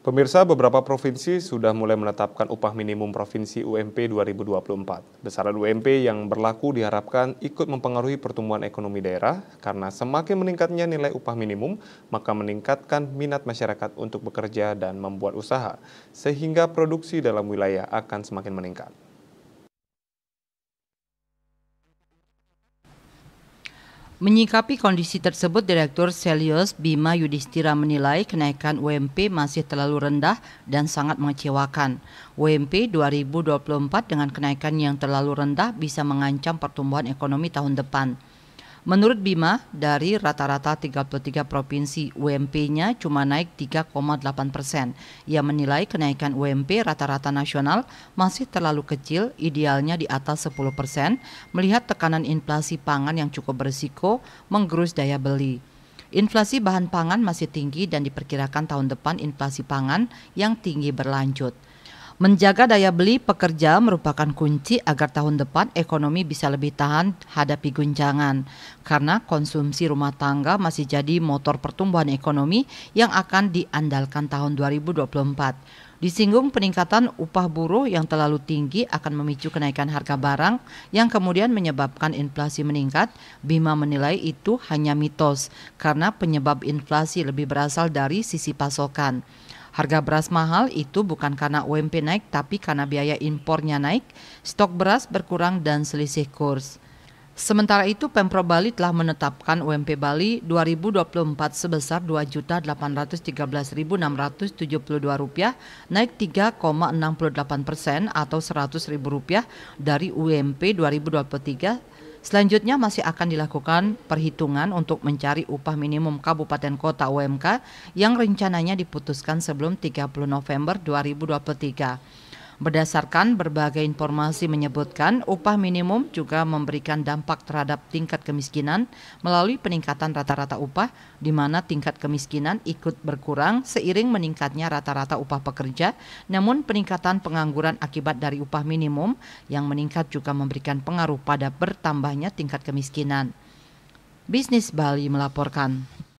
Pemirsa, beberapa provinsi sudah mulai menetapkan upah minimum provinsi UMP 2024. Besaran UMP yang berlaku diharapkan ikut mempengaruhi pertumbuhan ekonomi daerah karena semakin meningkatnya nilai upah minimum, maka meningkatkan minat masyarakat untuk bekerja dan membuat usaha, sehingga produksi dalam wilayah akan semakin meningkat. Menyikapi kondisi tersebut, Direktur Selios Bima Yudhistira menilai kenaikan UMP masih terlalu rendah dan sangat mengecewakan. UMP 2024 dengan kenaikan yang terlalu rendah bisa mengancam pertumbuhan ekonomi tahun depan. Menurut Bima, dari rata-rata 33 provinsi UMP-nya cuma naik 3,8 persen. Ia menilai kenaikan UMP rata-rata nasional masih terlalu kecil, idealnya di atas 10 persen, melihat tekanan inflasi pangan yang cukup berisiko menggerus daya beli. Inflasi bahan pangan masih tinggi dan diperkirakan tahun depan inflasi pangan yang tinggi berlanjut. Menjaga daya beli pekerja merupakan kunci agar tahun depan ekonomi bisa lebih tahan hadapi guncangan. Karena konsumsi rumah tangga masih jadi motor pertumbuhan ekonomi yang akan diandalkan tahun 2024. Disinggung peningkatan upah buruh yang terlalu tinggi akan memicu kenaikan harga barang yang kemudian menyebabkan inflasi meningkat, Bima menilai itu hanya mitos karena penyebab inflasi lebih berasal dari sisi pasokan. Harga beras mahal itu bukan karena UMP naik, tapi karena biaya impornya naik, stok beras berkurang dan selisih kurs. Sementara itu, Pemprov Bali telah menetapkan UMP Bali 2024 sebesar Rp2.813.672, naik 3,68 persen atau Rp100.000 dari UMP 2023 Selanjutnya masih akan dilakukan perhitungan untuk mencari upah minimum kabupaten kota UMK yang rencananya diputuskan sebelum 30 November 2023. Berdasarkan berbagai informasi menyebutkan, upah minimum juga memberikan dampak terhadap tingkat kemiskinan melalui peningkatan rata-rata upah, di mana tingkat kemiskinan ikut berkurang seiring meningkatnya rata-rata upah pekerja, namun peningkatan pengangguran akibat dari upah minimum yang meningkat juga memberikan pengaruh pada bertambahnya tingkat kemiskinan. Bisnis Bali melaporkan.